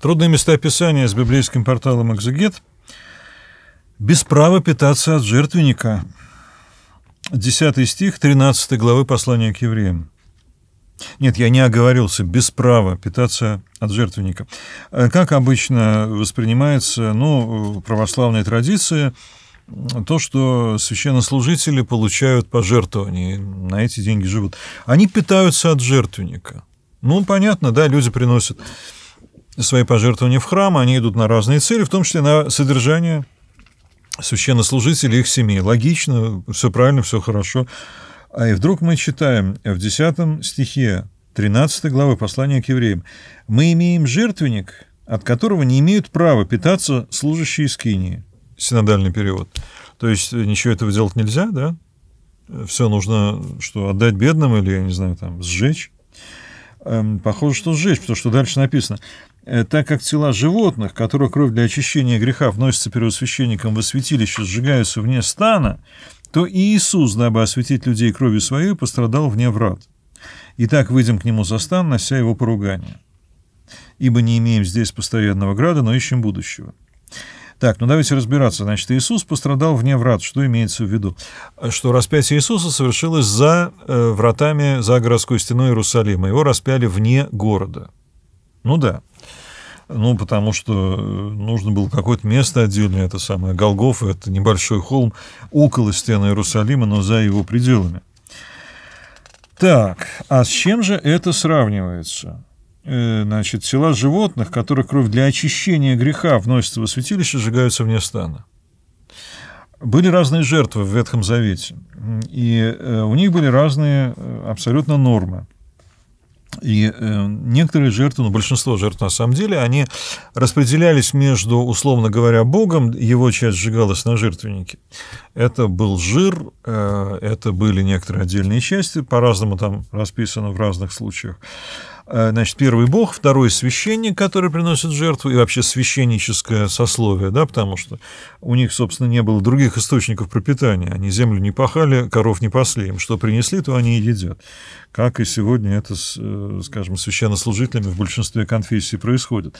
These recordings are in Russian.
Трудные места описания с библейским порталом «Экзегет». «Без права питаться от жертвенника». 10 стих 13 главы послания к евреям. Нет, я не оговорился, без права питаться от жертвенника. Э, как обычно воспринимается ну, православная традиция, то, что священнослужители получают пожертвования, на эти деньги живут. Они питаются от жертвенника. Ну, понятно, да, люди приносят свои пожертвования в храм, они идут на разные цели, в том числе на содержание священнослужителей их семьи. Логично, все правильно, все хорошо. А и вдруг мы читаем в 10 стихе 13 главы послания к евреям. «Мы имеем жертвенник, от которого не имеют права питаться служащие скинии». Синодальный перевод. То есть э, ничего этого делать нельзя, да? Все нужно, что отдать бедным или, я не знаю, там, сжечь. Эм, похоже, что сжечь, потому что дальше написано. Э, так как тела животных, которые кровь для очищения греха вносится первосвященником во святилище, сжигаются вне стана, то и Иисус, дабы осветить людей кровью своей, пострадал вне врат. Итак, выйдем к нему за стан, нося его поругание. Ибо не имеем здесь постоянного града, но ищем будущего. Так, ну давайте разбираться. Значит, Иисус пострадал вне врат. Что имеется в виду? Э, что распятие Иисуса совершилось за э, вратами, за городской стеной Иерусалима. Его распяли вне города. Ну да. Ну, потому что э, нужно было какое-то место отдельное, это самое Голгофа, это небольшой холм около стены Иерусалима, но за его пределами. Так, а с чем же это сравнивается? Э, значит, тела животных, которых кровь для очищения греха вносится во святилище, сжигаются вне стана. Были разные жертвы в Ветхом Завете, и э, у них были разные э, абсолютно нормы. И некоторые жертвы, ну, большинство жертв на самом деле, они распределялись между, условно говоря, Богом, его часть сжигалась на жертвеннике. Это был жир, это были некоторые отдельные части, по-разному там расписано в разных случаях. Э, значит, первый бог, второй священник, который приносит жертву, и вообще священническое сословие, да, потому что у них, собственно, не было других источников пропитания. Они землю не пахали, коров не пасли. Им что принесли, то они и едят. Как и сегодня это, с, э, скажем, священнослужителями в большинстве конфессий происходит.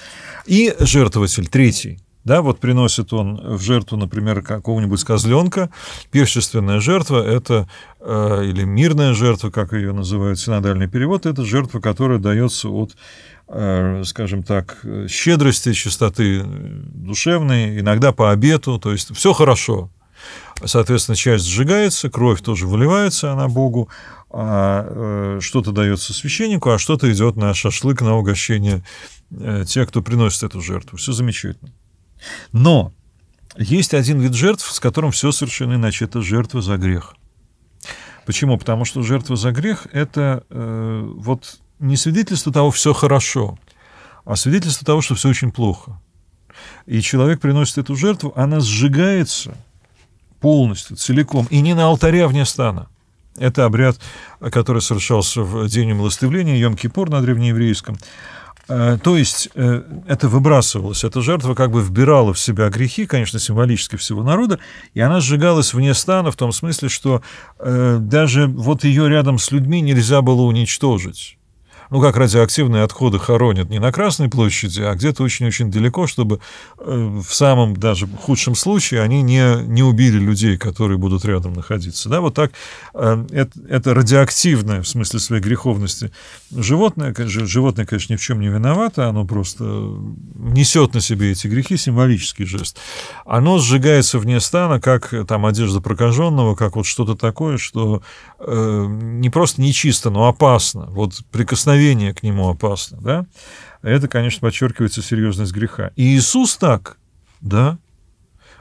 И жертвователь, третий, да, вот приносит он в жертву, например, какого-нибудь козленка. Пиршественная жертва – это э, или мирная жертва, как ее называют синодальный перевод, это жертва, которая дается от, э, скажем так, щедрости, чистоты э, душевной, иногда по обету, то есть все хорошо. Соответственно, часть сжигается, кровь тоже выливается она Богу, а э, что-то дается священнику, а что-то идет на шашлык, на угощение э, тех, кто приносит эту жертву. Все замечательно. Но есть один вид жертв, с которым все совершенно иначе. Это жертва за грех. Почему? Потому что жертва за грех – это э, вот не свидетельство того, все хорошо, а свидетельство того, что все очень плохо. И человек приносит эту жертву, она сжигается полностью, целиком, и не на алтаре а вне стана. Это обряд, который совершался в день умилостивления, Йом-Кипур на древнееврейском. Э, то есть э, это выбрасывалось, эта жертва как бы вбирала в себя грехи, конечно, символически всего народа, и она сжигалась вне стана в том смысле, что э, даже вот ее рядом с людьми нельзя было уничтожить ну как радиоактивные отходы хоронят не на Красной площади, а где-то очень-очень далеко, чтобы э, в самом даже худшем случае они не, не убили людей, которые будут рядом находиться. Да, вот так э, это, это радиоактивное в смысле своей греховности животное, животное, конечно, ни в чем не виновато, оно просто несет на себе эти грехи, символический жест. Оно сжигается вне стана, как там одежда прокаженного, как вот что-то такое, что э, не просто нечисто, но опасно. Вот прикосновение прикосновение к нему опасно, да? Это, конечно, подчеркивается серьезность греха. И Иисус так, да?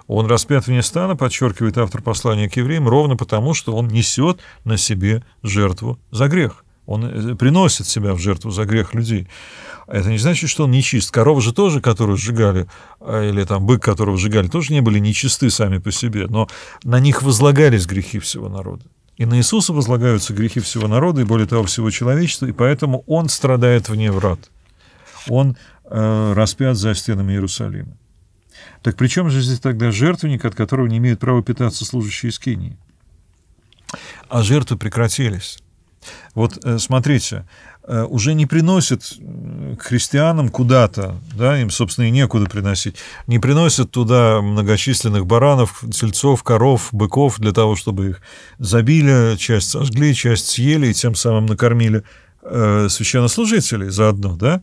Он распят вне стана, подчеркивает автор послания к евреям, ровно потому, что он несет на себе жертву за грех. Он э, приносит себя в жертву за грех людей. Это не значит, что он нечист. Корова же тоже, которую сжигали, э, или там бык, которого сжигали, тоже не были нечисты сами по себе, но на них возлагались грехи всего народа. И на Иисуса возлагаются грехи всего народа и, более того, всего человечества, и поэтому Он страдает вне врат. Он э, распят за стенами Иерусалима. Так при чем же здесь тогда жертвенник, от которого не имеют права питаться служащие из Кении? А жертвы прекратились. Вот э, смотрите, э, уже не приносят христианам куда-то, да, им, собственно, и некуда приносить, не приносят туда многочисленных баранов, тельцов, коров, быков для того, чтобы их забили, часть сожгли, часть съели и тем самым накормили э, священнослужителей заодно, да,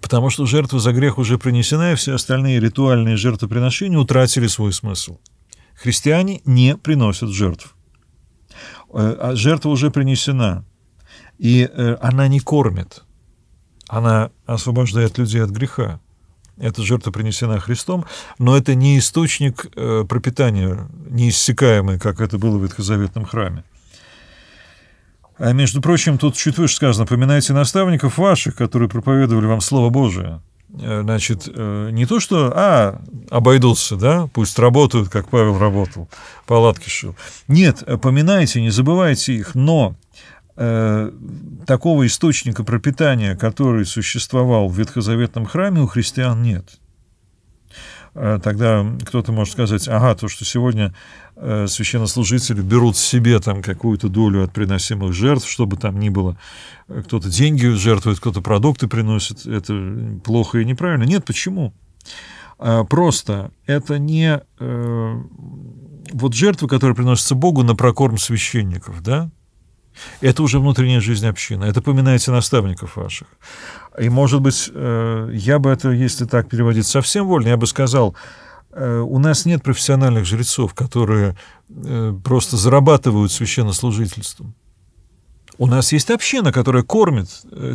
потому что жертва за грех уже принесена, и все остальные ритуальные жертвоприношения утратили свой смысл. Христиане не приносят жертв. Э, а жертва уже принесена, и э, она не кормит, она освобождает людей от греха. Эта жертва принесена Христом, но это не источник э, пропитания, неиссякаемый, как это было в Ветхозаветном храме. А между прочим, тут чуть выше сказано, поминайте наставников ваших, которые проповедовали вам Слово Божие, Э, значит, э, не то, что, а, обойдутся, да, пусть работают, как Павел работал, палатки шил. Нет, э, поминайте, не забывайте их, но э, такого источника пропитания, который существовал в Ветхозаветном храме, у христиан нет. Э, тогда кто-то может сказать, ага, то, что сегодня э, священнослужители берут себе там какую-то долю от приносимых жертв, чтобы там ни было, э, кто-то деньги жертвует, кто-то продукты приносит, это плохо и неправильно. Нет, почему? Просто это не вот жертвы, которые приносятся Богу на прокорм священников, да, это уже внутренняя жизнь общины. Это поминайте наставников ваших. И, может быть, э, я бы это, если так переводить совсем вольно, я бы сказал, э, у нас нет профессиональных жрецов, которые э, просто зарабатывают священнослужительством. У нас есть община, которая кормит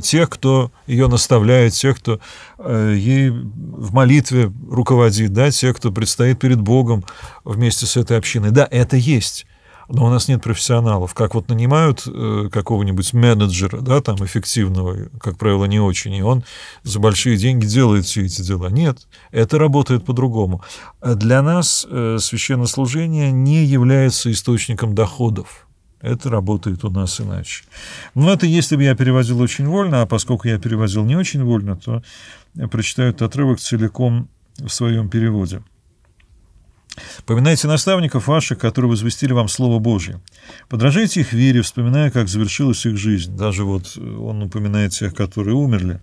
тех, кто ее наставляет, тех, кто ей в молитве руководит, да, тех, кто предстоит перед Богом вместе с этой общиной. Да, это есть но у нас нет профессионалов. Как вот нанимают э, какого-нибудь менеджера, да, там, эффективного, как правило, не очень, и он за большие деньги делает все эти дела. Нет, это работает по-другому. Э, для нас э, священнослужение не является источником доходов. Это работает у нас иначе. Но это если бы я переводил очень вольно, а поскольку я переводил не очень вольно, то прочитаю этот отрывок целиком в своем переводе – Поминайте наставников ваших, которые возвестили вам Слово Божье. Подражайте их вере, вспоминая, как завершилась их жизнь. Даже вот э, он упоминает тех, которые умерли.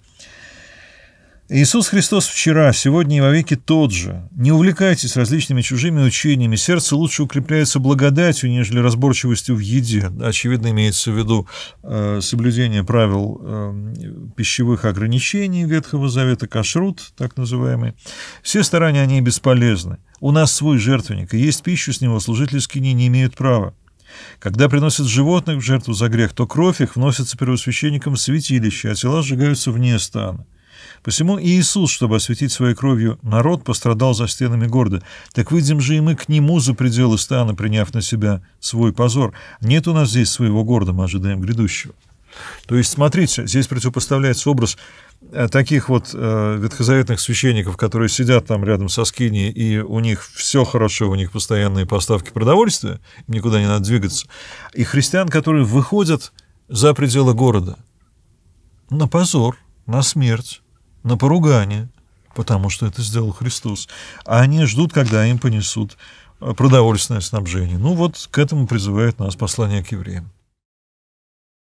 Иисус Христос вчера, сегодня и вовеки тот же. Не увлекайтесь различными чужими учениями. Сердце лучше укрепляется благодатью, нежели разборчивостью в еде. Очевидно, имеется в виду э, соблюдение правил эм, пищевых ограничений Ветхого Завета, кашрут, так называемый. Все старания, они бесполезны. У нас свой жертвенник, и есть пищу с него служители скини не имеют права. Когда приносят животных в жертву за грех, то кровь их вносится первосвященником в святилище, а тела сжигаются вне стана. Посему и Иисус, чтобы осветить своей кровью народ, пострадал за стенами города. Так выйдем же и мы к Нему за пределы стана, приняв на себя свой позор. Нет у нас здесь своего города, мы ожидаем грядущего. То есть, смотрите, здесь противопоставляется образ э, таких вот э, ветхозаветных священников, которые сидят там рядом со скини, и у них все хорошо, у них постоянные поставки продовольствия, никуда не надо двигаться, и христиан, которые выходят за пределы города на позор, на смерть, на поругание, потому что это сделал Христос, а они ждут, когда им понесут э, продовольственное снабжение. Ну вот к этому призывает нас послание к евреям.